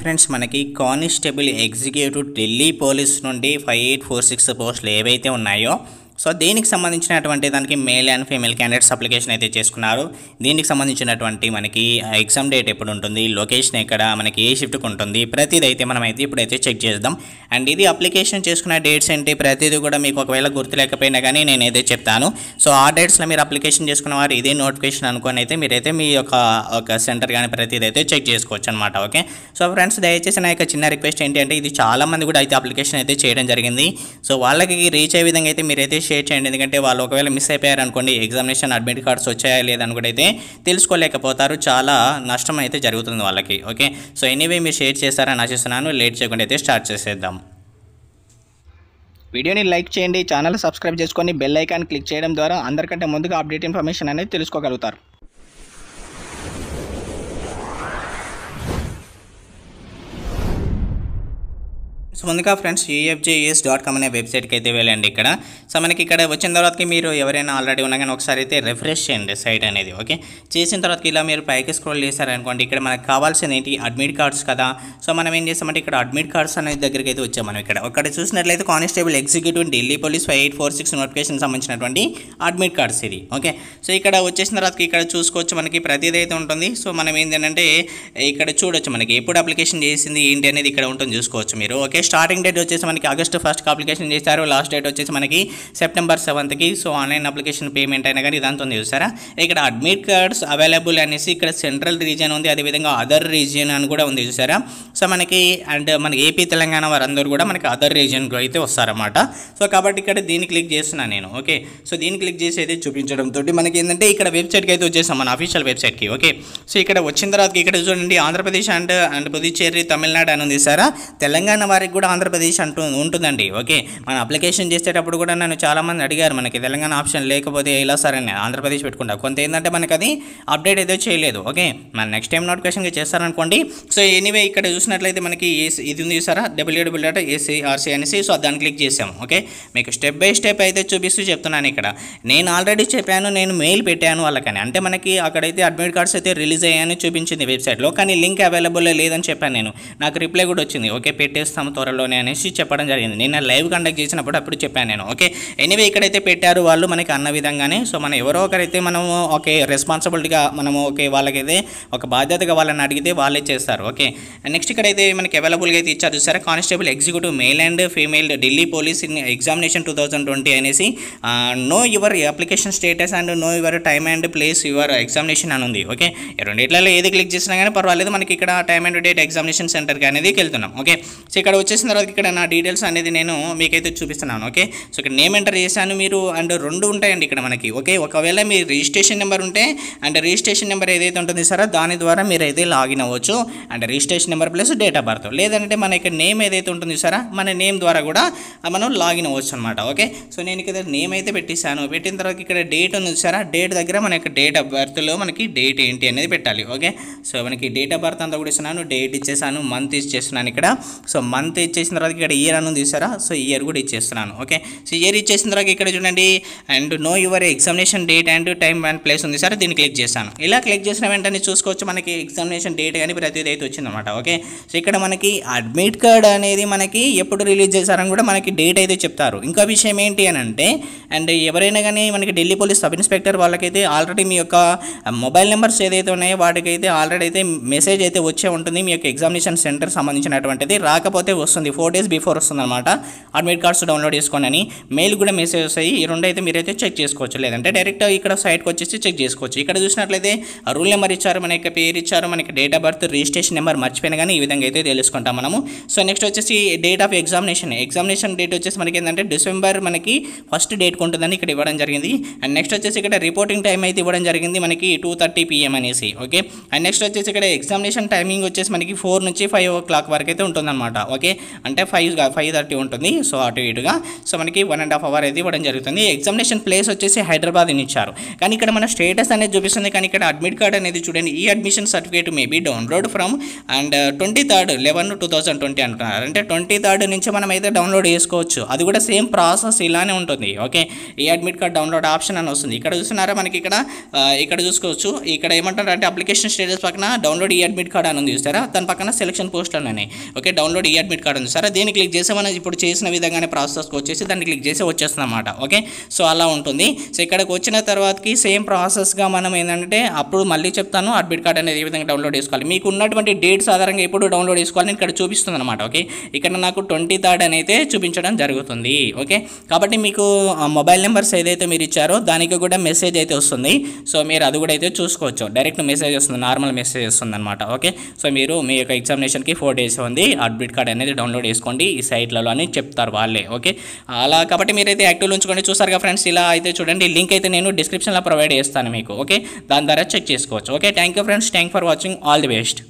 friends మనకి constable executive Delhi police నుండి five eight four six పోస్టులు ఏవైతే ఉన్నాయో సో దీనికి సంబంధించినటువంటి దానికి male and female candidates application అయితే చేసుకున్నారు దీనికి సంబంధించినటువంటి మనకి ఎగ్జామ్ డేట్ ఎప్పుడు ఉంటుంది లొకేషన్ ఎక్కడ మనకి ఏ షిఫ్ట్కి ఉంటుంది ప్రతిది అయితే మనమైతే ఇప్పుడైతే చెక్ చేద్దాం అండ్ ఇది అప్లికేషన్ చేసుకున్న డేట్స్ ఏంటి ప్రతిదీ కూడా మీకు ఒకవేళ గుర్తు లేకపోయినా కానీ నేనైతే చెప్తాను సో ఆ డేట్స్లో మీరు అప్లికేషన్ చేసుకున్న వారు ఇదే నోటిఫికేషన్ అనుకుని అయితే మీరైతే మీ యొక్క ఒక సెంటర్ కానీ ప్రతిది అయితే చెక్ చేసుకోవచ్చు అనమాట ఓకే సో ఫ్రెండ్స్ దయచేసి నా యొక్క చిన్న రిక్వెస్ట్ ఏంటంటే ఇది చాలామంది కూడా అయితే అప్లికేషన్ అయితే చేయడం జరిగింది సో వాళ్ళకి రీచ్ అయ్యే విధంగా అయితే మీరైతే షేర్ చేయండి ఎందుకంటే వాళ్ళు ఒకవేళ మిస్ అయిపోయారు అనుకోండి ఎగ్జామినేషన్ అడ్మిట్ కార్డ్స్ వచ్చాయా కూడా అయితే తెలుసుకోలేకపోతారు చాలా నష్టం అయితే జరుగుతుంది వాళ్ళకి ఓకే సో ఎనీవే మీరు షేర్ చేస్తారని ఆశిస్తున్నాను లేట్ చేయకుండా అయితే స్టార్ట్ చేసేద్దాం వీడియోని లైక్ చేయండి ఛానల్ సబ్స్క్రైబ్ చేసుకొని బెల్ ఐకాన్ క్లిక్ చేయడం ద్వారా అందరికంటే ముందుగా అప్డేట్ ఇన్ఫర్మేషన్ అనేది తెలుసుకోగలుగుతారు సో ముందుగా ఫ్రెండ్స్ యూఎఫ్జేఎస్ డాట్ కామ్ అనే వెబ్సైట్కి అయితే వెళ్ళండి ఇక్కడ సో మనకి ఇక్కడ వచ్చిన తర్వాతకి మీరు ఎవరైనా ఆల్రెడీ ఉన్నా కానీ ఒకసారి అయితే రిఫ్రెష్ చేయండి సైట్ అనేది ఓకే చేసిన తర్వాత ఇలా మీరు పైకి స్క్రోల్ చేశారనుకోండి ఇక్కడ మనకు కావాల్సింది ఏంటి అడ్మిట్ కార్డ్స్ కదా సో మనం ఏం చేస్తామంటే ఇక్కడ అడ్మిట్ కార్డ్స్ అనేది దగ్గరికి అయితే వచ్చాం మనం ఇక్కడ ఒకటి చూసినట్లయితే constable executive Delhi police five eight four six notification సంబంధించినటువంటి అడ్మిట్ కార్డ్స్ ఇది ఓకే సో ఇక్కడ వచ్చేసిన తర్వాత ఇక్కడ చూసుకోవచ్చు మనకి ప్రతిదీ అయితే ఉంటుంది సో మనం ఏంటంటే ఇక్కడ చూడొచ్చు మనకి ఎప్పుడు అప్లికేషన్ చేసింది ఏంటి అనేది ఇక్కడ ఉంటుంది చూసుకోవచ్చు మీరు ఓకే స్టార్టింగ్ డేట్ వచ్చేసి మనకి ఆగస్టు ఫస్ట్కి అప్లికేషన్ చేశారు లాస్ట్ డేట్ వచ్చేసి మనకి సెప్టెంబర్ సెవెంత్కి సో ఆన్లైన్ అప్లికేషన్ పేమెంట్ అయినా కానీ ఇదంతా ఉంది చూసారా ఇక్కడ అడ్మిట్ కార్డ్స్ అవైలబుల్ అనేసి ఇక్కడ సెంట్రల్ రీజియన్ ఉంది అదేవిధంగా అదర్ రీజియన్ అని కూడా ఉంది చూసారా సో మనకి అండ్ మనకి ఏపీ తెలంగాణ వారందరూ కూడా మనకి అదర్ రీజియన్కి అయితే వస్తారన్నమాట సో కాబట్టి ఇక్కడ దీన్ని క్లిక్ చేస్తున్నాను నేను ఓకే సో దీన్ని క్లిక్ చేసి అయితే చూపించడంతో మనకి ఏంటంటే ఇక్కడ వెబ్సైట్కి అయితే వచ్చేసాం మన అఫీషియల్ వెబ్సైట్కి ఓకే సో ఇక్కడ వచ్చిన తర్వాత ఇక్కడ చూడండి ఆంధ్రప్రదేశ్ అండ్ అండ్ పుదుచ్చేరి తమిళనాడు అని ఉంది సారా తెలంగాణ వారికి కూడా కూడా ఆంధ్రప్రదేశ్ అంటూ ఉంటుందండి ఓకే మన అప్లికేషన్ చేసేటప్పుడు కూడా నన్ను చాలామంది అడిగారు మనకి తెలంగాణ ఆప్షన్ లేకపోతే ఇలా సరే ఆంధ్రప్రదేశ్ పెట్టుకుంటా కొంత ఏంటంటే మనకు అది అప్డేట్ ఏదో చేయలేదు ఓకే మన నెక్స్ట్ టైం నోటిఫికేషన్గా చేస్తారనుకోండి సో ఎనీవే ఇక్కడ చూసినట్లయితే మనకి ఇది ఉంది చూసారా డబ్ల్యూడబ్ల్యూ డాట్ ఏసీఆర్సీ అనేసి సో దాన్ని క్లిక్ చేసాం ఓకే మీకు స్టెప్ బై స్టెప్ అయితే చూపిస్తూ చెప్తున్నాను ఇక్కడ నేను ఆల్రెడీ చెప్పాను నేను మెయిల్ పెట్టాను వాళ్ళకని అంటే మనకి అక్కడైతే అడ్మిట్ కార్డ్స్ అయితే రిలీజ్ అయ్యాయని చూపించింది వెబ్సైట్లో కానీ లింక్ అవైలబుల్ లేదని చెప్పాను నేను నాకు రిప్లై కూడా వచ్చింది ఓకే పెట్టేస్తాము త్వరలోనే అనేసి చెప్పడం జరిగింది నిన్న లైవ్ కండక్ట్ చేసినప్పుడు అప్పుడు చెప్పాను నేను ఓకే ఎనీవే ఇక్కడైతే పెట్టారు వాళ్ళు మనకి అన్న విధంగానే సో మనం ఎవరో ఒకరైతే మనము ఓకే రెస్పాన్సిబిలిటీగా మనము ఓకే వాళ్ళకైతే ఒక బాధ్యతగా వాళ్ళని అడిగితే వాళ్ళే చేస్తారు ఓకే నెక్స్ట్ ఇక్కడైతే మనకి అవైలబుల్గా అయితే ఇచ్చారు చూసారా constable executive male and female Delhi police examination two thousand twenty అనేసి know your application status and know your time and place your examination అని ఉంది ఓకే రెండిట్లలో ఏది క్లిక్ చేసినా కానీ పర్వాలేదు మనకి ఇక్కడ టైమ్ అండ్ డేట్ ఎగ్జామినేషన్ సెంటర్కి అనేది వెళ్తున్నాం ఓకే సో ఇక్కడ వచ్చి వచ్చేసిన తర్వాత ఇక్కడ నా డీటెయిల్స్ అనేది నేను మీకైతే చూపిస్తున్నాను ఓకే సో ఇక్కడ నేమ్ ఎంటర్ చేశాను మీరు అండ్ రెండు ఉంటాయండి ఇక్కడ మనకి ఓకే ఒకవేళ మీ రిజిస్ట్రేషన్ నెంబర్ ఉంటే అండ్ రిజిస్ట్రేషన్ నెంబర్ ఏదైతే ఉంటుంది సరే దాని ద్వారా మీరు అయితే లాగిన్ అవ్వచ్చు and registration number plus date of birth లేదంటే మన ఇక్కడ నేమ్ ఏదైతే ఉంటుంది సరే మన నేమ్ ద్వారా కూడా మనం లాగిన్ అవ్వచ్చు అనమాట ఓకే సో నేను ఇక్కడ నేమ్ అయితే పెట్టేశాను పెట్టిన తర్వాత ఇక్కడ డేట్ ఉంది సరే డేట్ దగ్గర మన యొక్క డేట్ ఆఫ్ బర్త్లో మనకి డేట్ ఏంటి అనేది పెట్టాలి ఓకే సో మనకి డేట్ ఆఫ్ బర్త్ అంతా కూడా ఇస్తున్నాను డేట్ ఇచ్చేసాను మంత్ ఇచ్చేస్తున్నాను ఇక్కడ సో మంత్ ఇచ్చేసిన తర్వాత ఇక్కడ ఇయర్ అని తీసారా సో ఇయర్ కూడా ఇచ్చేస్తున్నాను ఓకే సో ఇయర్ ఇచ్చేసిన తర్వాత ఇక్కడ చూడండి and know your examination date and time and place ఉంది సార్ దీన్ని క్లిక్ చేస్తాను ఇలా క్లిక్ చేసిన వెంటనే చూసుకోవచ్చు మనకి ఎగ్జామినేషన్ డేట్ కానీ ప్రతిదీ అయితే వచ్చిందనమాట ఓకే సో ఇక్కడ మనకి అడ్మిట్ కార్డ్ అనేది మనకి ఎప్పుడు రిలీజ్ చేశారని కూడా మనకి డేట్ అయితే చెప్తారు ఇంకా విషయం ఏంటి అని అంటే అండ్ ఎవరైనా కానీ మనకి ఢిల్లీ పోలీస్ సబ్ ఇన్స్పెక్టర్ వాళ్ళకైతే ఆల్రెడీ మీ యొక్క మొబైల్ నెంబర్స్ ఏదైతే ఉన్నాయో వాటికైతే ఆల్రెడీ అయితే మెసేజ్ అయితే వచ్చే ఉంటుంది మీ యొక్క ఎగ్జామినేషన్ సెంటర్ సంబంధించినటువంటిది రాకపోతే వస్తుంది ఫోర్ డేస్ బిఫోర్ వస్తుంది అనమాట అడ్మిట్ కార్డ్స్ డౌన్లోడ్ చేసుకొని అని మెయిల్ కూడా మెసేజ్ వస్తాయి ఈ రెండు అయితే మీరైతే చెక్ చేసుకోవచ్చు లేదంటే డైరెక్ట్ ఇక్కడ సైట్కి వచ్చేసి చెక్ చేసుకోవచ్చు ఇక్కడ చూసినట్లయితే రూల్ నెంబర్ ఇచ్చారు మనకి పేరు ఇచ్చారు మనకి date of birth registration number మర్చిపోయినా కానీ ఈ విధంగా అయితే తెలుసుకుంటాం మనము సో నెక్స్ట్ వచ్చేసి date of examination examination date వచ్చేసి మనకి ఏంటంటే డిసెంబర్ మనకి ఫస్ట్ డేట్ ఉంటుందని ఇక్కడ ఇవ్వడం జరిగింది అండ్ నెక్స్ట్ వచ్చేసి ఇక్కడ రిపోర్టింగ్ టైం అయితే ఇవ్వడం జరిగింది మనకి టూ థర్టీ పిఎం అనేసి ఓకే అండ్ నెక్స్ట్ వచ్చేసి ఇక్కడ ఎగ్జామినేషన్ టైమింగ్ వచ్చేసి మనకి ఫోర్ నుంచి ఫైవ్ ఓ క్లాక్ వరకు అయితే ఉంటుందన్నమాట ఓకే అంటే ఫైవ్ ఫైవ్ థర్టీ ఉంటుంది సో అటు ఇటుగా సో మనకి వన్ అండ్ హాఫ్ అవర్ అయితే ఇవ్వడం జరుగుతుంది ఎగ్జామినేషన్ ప్లేస్ వచ్చేసి హైదరాబాద్ అని ఇచ్చారు కానీ ఇక్కడ మన స్టేటస్ అనేది చూపిస్తుంది కానీ ఇక్కడ అడ్మిట్ కార్డ్ అనేది చూడండి ఈ admission certificate maybe download from and twenty third eleven two thousand twenty అంటున్నారు అంటే ట్వంటీ థర్డ్ నుంచి మనం అయితే డౌన్లోడ్ చేసుకోవచ్చు అది కూడా సేమ్ ప్రాసెస్ ఇలానే ఉంటుంది ఓకే ఈ అడ్మిట్ కార్డ్ డౌన్లోడ్ ఆప్షన్ అని వస్తుంది ఇక్కడ చూస్తున్నారా మనకి ఇక్కడ uh, ఇక్కడ చూసుకోవచ్చు ఇక్కడ ఏమంటారు అంటే అప్లికేషన్ స్టేటస్ పక్కన డౌన్లోడ్ ఈ అడ్మిట్ కార్డ్ అని ఉంది చూస్తారా దాని పక్కన సెలక్షన్ పోస్ట్ అని ఓకే డౌన్లోడ్ ఈ అడ్మిట్ కార్డ్ ఉంది సరే దీన్ని క్లిక్ చేసే మనం ఇప్పుడు చేసిన విధంగానే ప్రాసెస్కి వచ్చేసి దాన్ని క్లిక్ చేసి వచ్చేస్తుంది అనమాట ఓకే సో అలా ఉంటుంది సో ఇక్కడికి వచ్చిన తర్వాతకి సేమ్ ప్రాసెస్గా మనం ఏంటంటే అప్పుడు మళ్ళీ చెప్తాను అడ్మిట్ కార్డ్ అనేది ఏ విధంగా డౌన్లోడ్ చేసుకోవాలి మీకు ఉన్నటువంటి డేట్స్ ఆధారంగా ఎప్పుడు డౌన్లోడ్ చేసుకోవాలి ఇక్కడ చూపిస్తుంది అనమాట ఓకే ఇక్కడ నాకు ట్వంటీ థర్డ్ అనేది చూపించడం జరుగుతుంది ఓకే కాబట్టి మీకు మొబైల్ నెంబర్స్ ఏదైతే మీరు ఇచ్చారో దానికి కూడా మెసేజ్ అయితే వస్తుంది సో మీరు అది కూడా అయితే చూసుకోవచ్చు డైరెక్ట్ మెసేజ్ వస్తుంది నార్మల్ మెసేజ్ వస్తుంది అనమాట ఓకే సో మీరు మీ యొక్క ఎగ్జామినేషన్కి ఫోర్ డేస్ ఉంది అడ్మిట్ కార్డ్ అనేది డౌన్లోడ్ చేసుకోండి ఈ సైట్లలో అని చెప్తారు వాళ్ళే ఓకే అలా కాబట్టి మీరైతే యాక్టివ్లో ఉంచుకోండి చూసారుగా ఫ్రెండ్స్ ఇలా అయితే చూడండి లింక్ అయితే నేను డిస్క్రిప్షన్లో ప్రొవైడ్ చేస్తాను మీకు ఓకే దాని ద్వారా చెక్ చేసుకోవచ్చు okay thank you friends thank for watching all the best